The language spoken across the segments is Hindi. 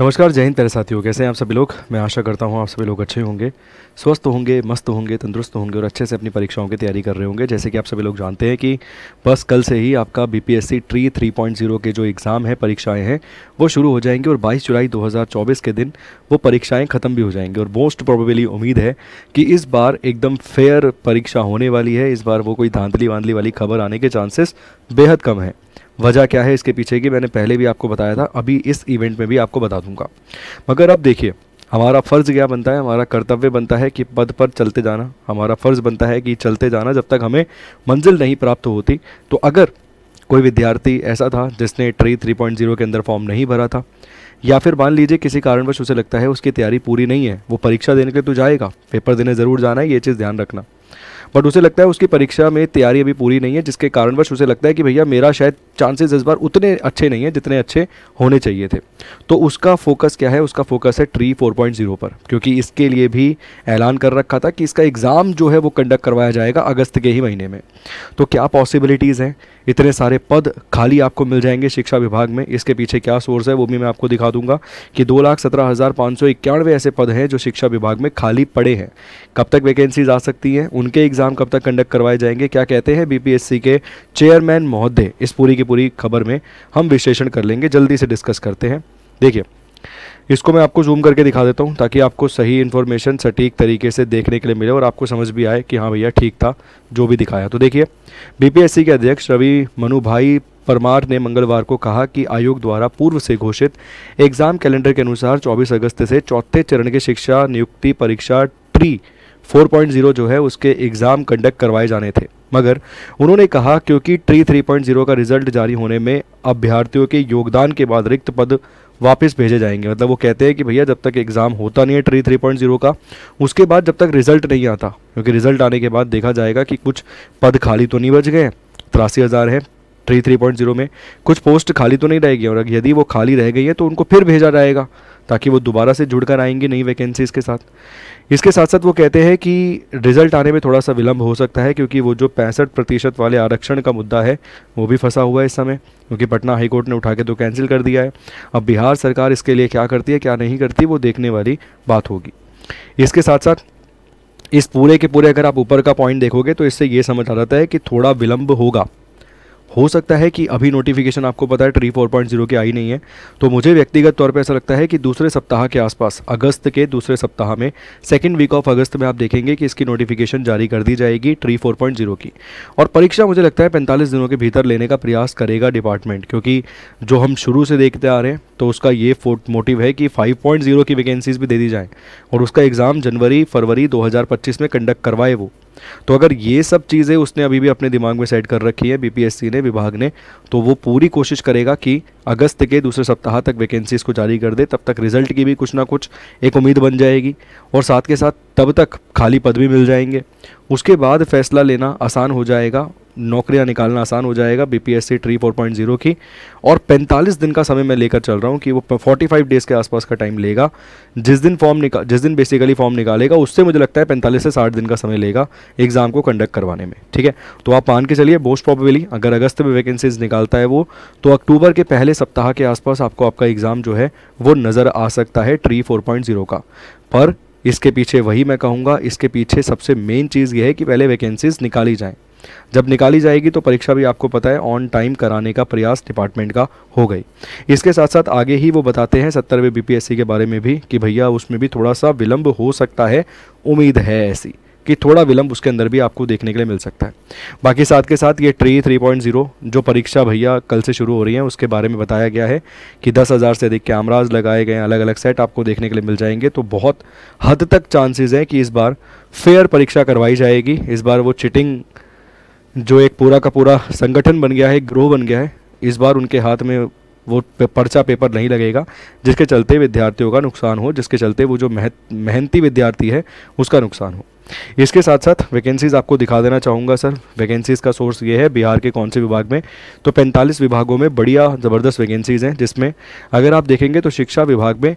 नमस्कार जय हिंद तेरे साथियों कैसे हैं आप सभी लोग मैं आशा करता हूं आप सभी लोग अच्छे होंगे स्वस्थ होंगे मस्त होंगे तंदुरुस्त होंगे और अच्छे से अपनी परीक्षाओं की तैयारी कर रहे होंगे जैसे कि आप सभी लोग जानते हैं कि बस कल से ही आपका BPSC TRE three point zero के जो एग्ज़ाम है परीक्षाएं हैं वो शुरू हो जाएंगी और बाईस जुलाई चौबीस के दिन वो परीक्षाएँ ख़त्म भी हो जाएंगी और मोस्ट प्रोबेबली उम्मीद है कि इस बार एकदम फेयर परीक्षा होने वाली है इस बार वो कोई धांधली वांधली वाली खबर आने के चांसेस बेहद कम है वजह क्या है इसके पीछे की मैंने पहले भी आपको बताया था अभी इस इवेंट में भी आपको बता दूंगा मगर अब देखिए हमारा फ़र्ज़ क्या बनता है हमारा कर्तव्य बनता है कि पद पर चलते जाना हमारा फ़र्ज़ बनता है कि चलते जाना जब तक हमें मंजिल नहीं प्राप्त होती तो अगर कोई विद्यार्थी ऐसा था जिसने ट्री जीरो के अंदर फॉर्म नहीं भरा था या फिर मान लीजिए किसी कारणवश उसे लगता है उसकी तैयारी पूरी नहीं है वो परीक्षा देने के लिए तो जाएगा पेपर देने ज़रूर जाना है ये चीज़ ध्यान रखना बट उसे लगता है उसकी परीक्षा में तैयारी अभी पूरी नहीं है जिसके कारणवश उसे लगता है कि भैया मेरा शायद चांसेस इस बार उतने अच्छे नहीं हैं जितने अच्छे होने चाहिए थे तो उसका फोकस क्या है उसका फोकस है ट्री फोर पर क्योंकि इसके लिए भी ऐलान कर रखा था कि इसका एग्ज़ाम जो है वो कंडक्ट करवाया जाएगा अगस्त के ही महीने में तो क्या पॉसिबिलिटीज़ हैं इतने सारे पद खाली आपको मिल जाएंगे शिक्षा विभाग में इसके पीछे क्या सोर्स है वो भी मैं आपको दिखा दूंगा कि दो लाख सत्रह हज़ार पाँच सौ इक्यानवे ऐसे पद हैं जो शिक्षा विभाग में खाली पड़े हैं कब तक वैकेंसीज आ सकती हैं उनके एग्ज़ाम कब तक कंडक्ट करवाए जाएंगे क्या कहते हैं बीपीएससी के चेयरमैन महोदय इस पूरी की पूरी खबर में हम विश्लेषण कर लेंगे जल्दी से डिस्कस करते हैं देखिए इसको मैं आपको जूम करके दिखा देता हूँ ताकि आपको सही इन्फॉर्मेशन सटीक तरीके से देखने के लिए मिले और आपको समझ भी आए कि हाँ भैया ठीक था जो भी दिखाया तो देखिए बीपीएससी के अध्यक्ष रवि मनु भाई परमार ने मंगलवार को कहा कि आयोग द्वारा पूर्व से घोषित एग्ज़ाम कैलेंडर के अनुसार 24 अगस्त से चौथे चरण के शिक्षा नियुक्ति परीक्षा ट्री 4.0 जो है उसके एग्ज़ाम कंडक्ट करवाए जाने थे मगर उन्होंने कहा क्योंकि ट्री 3.0 का रिजल्ट जारी होने में अभ्यर्थियों के योगदान के बाद रिक्त पद वापस भेजे जाएंगे मतलब वो कहते हैं कि भैया जब तक एग्ज़ाम होता नहीं है ट्री थ्री पॉइंट जीरो का उसके बाद जब तक रिजल्ट नहीं आता क्योंकि रिजल्ट आने के बाद देखा जाएगा कि कुछ पद खाली तो नहीं बच गए तिरासी हज़ार है ट्री थ्री पॉइंट जीरो में कुछ पोस्ट खाली तो नहीं रहेगी और यदि वो खाली रह गई है तो उनको फिर भेजा जाएगा ताकि वो दोबारा से जुड़ कर आएंगे नई वैकेंसीज़ के साथ इसके साथ साथ वो कहते हैं कि रिज़ल्ट आने में थोड़ा सा विलंब हो सकता है क्योंकि वो जो पैंसठ प्रतिशत वाले आरक्षण का मुद्दा है वो भी फंसा हुआ है इस समय क्योंकि पटना हाईकोर्ट ने उठा के तो कैंसिल कर दिया है अब बिहार सरकार इसके लिए क्या करती है क्या नहीं करती वो देखने वाली बात होगी इसके साथ साथ इस पूरे के पूरे अगर आप ऊपर का पॉइंट देखोगे तो इससे ये समझ आ जाता है कि थोड़ा विलंब होगा हो सकता है कि अभी नोटिफिकेशन आपको पता है ट्री फोर पॉइंट जीरो की आई नहीं है तो मुझे व्यक्तिगत तौर पर ऐसा लगता है कि दूसरे सप्ताह के आसपास अगस्त के दूसरे सप्ताह में सेकेंड वीक ऑफ अगस्त में आप देखेंगे कि इसकी नोटिफिकेशन जारी कर दी जाएगी ट्री फोर पॉइंट जीरो की और परीक्षा मुझे लगता है पैंतालीस दिनों के भीतर लेने का प्रयास करेगा डिपार्टमेंट क्योंकि जो हम शुरू से देखते आ रहे हैं तो उसका ये मोटिव है कि जीरो की वैकेंसीज़ भी दे दी जाएँ और उसका एग्ज़ाम जनवरी फरवरी दो में कंडक्ट करवाए वो तो अगर ये सब चीज़ें उसने अभी भी अपने दिमाग में सेट कर रखी है बीपीएससी ने विभाग ने तो वो पूरी कोशिश करेगा कि अगस्त के दूसरे सप्ताह तक वैकेंसीज़ को जारी कर दे तब तक रिजल्ट की भी कुछ ना कुछ एक उम्मीद बन जाएगी और साथ के साथ तब तक खाली पद भी मिल जाएंगे उसके बाद फैसला लेना आसान हो जाएगा नौकरियां निकालना आसान हो जाएगा बीपीएससी ट्री 4.0 की और 45 दिन का समय मैं लेकर चल रहा हूँ कि वो 45 डेज़ के आसपास का टाइम लेगा जिस दिन फॉर्म निकाल जिस दिन बेसिकली फॉर्म निकालेगा उससे मुझे लगता है पैंतालीस से साठ दिन का समय लेगा एग्ज़ाम को कंडक्ट करवाने में ठीक है तो आप मान के चलिए मोस्ट प्रॉबेबली अगर अगस्त में वैकेंसीज निकालता है वो तो अक्टूबर के पहले सप्ताह के आसपास आपको आपका एग्ज़ाम जो है वो नज़र आ सकता है ट्री फोर का पर इसके पीछे वही मैं कहूँगा इसके पीछे सबसे मेन चीज़ यह है कि पहले वैकेंसीज निकाली जाएँ जब निकाली जाएगी तो परीक्षा भी आपको पता है ऑन टाइम कराने का प्रयास डिपार्टमेंट का हो गई इसके साथ साथ आगे ही वो बताते हैं सत्तरवें बीपीएससी के बारे में भी कि भैया उसमें भी थोड़ा सा विलंब हो सकता है उम्मीद है ऐसी कि थोड़ा विलंब उसके अंदर भी आपको देखने के लिए मिल सकता है बाकी साथ के साथ ये ट्री जीरो जो परीक्षा भैया कल से शुरू हो रही है उसके बारे में बताया गया है कि दस हज़ार से अधिक कैमराज लगाए गए अलग अलग सेट आपको देखने के लिए मिल जाएंगे तो बहुत हद तक चांसेस हैं कि इस बार फेयर परीक्षा करवाई जाएगी इस बार वो चिटिंग जो एक पूरा का पूरा संगठन बन गया है ग्रोह बन गया है इस बार उनके हाथ में वो पर्चा पेपर नहीं लगेगा जिसके चलते विद्यार्थियों का नुकसान हो जिसके चलते वो जो मेहनती विद्यार्थी है उसका नुकसान हो इसके साथ साथ वैकेंसीज़ आपको दिखा देना चाहूँगा सर वैकेंसीज़ का सोर्स ये है बिहार के कौन से विभाग में तो 45 विभागों में बढ़िया ज़बरदस्त वैकेंसीज़ हैं जिसमें अगर आप देखेंगे तो शिक्षा विभाग में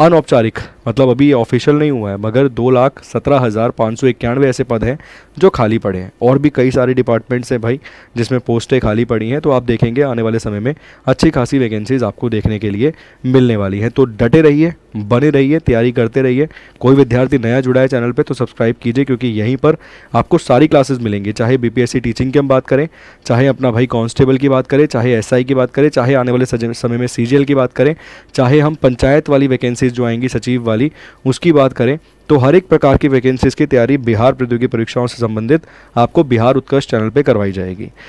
अनौपचारिक मतलब अभी ऑफिशियल नहीं हुआ है मगर दो लाख सत्रह हज़ार पाँच सौ इक्यानवे ऐसे पद हैं जो खाली पड़े हैं और भी कई सारे डिपार्टमेंट्स हैं भाई जिसमें पोस्टें खाली पड़ी हैं तो आप देखेंगे आने वाले समय में अच्छी खासी वैकेंसीज़ आपको देखने के लिए मिलने वाली हैं तो डटे रहिए बने रहिए तैयारी करते रहिए कोई विद्यार्थी नया जुड़ा है चैनल पर तो सब्सक्राइब कीजिए क्योंकि यहीं पर आपको सारी क्लासेज मिलेंगी चाहे बी टीचिंग की हम बात करें चाहे अपना भाई कॉन्स्टेबल की बात करें चाहे एस की बात करें चाहे आने वाले समय में सी की बात करें चाहे हम पंचायत वाली वैकेंसी वैकेंसीज जो आएंगी सचिव वाली उसकी बात करें तो हर एक प्रकार की वैकेंसीज की तैयारी बिहार प्रौद्योगिकी परीक्षाओं से संबंधित आपको बिहार उत्कर्ष चैनल पर करवाई जाएगी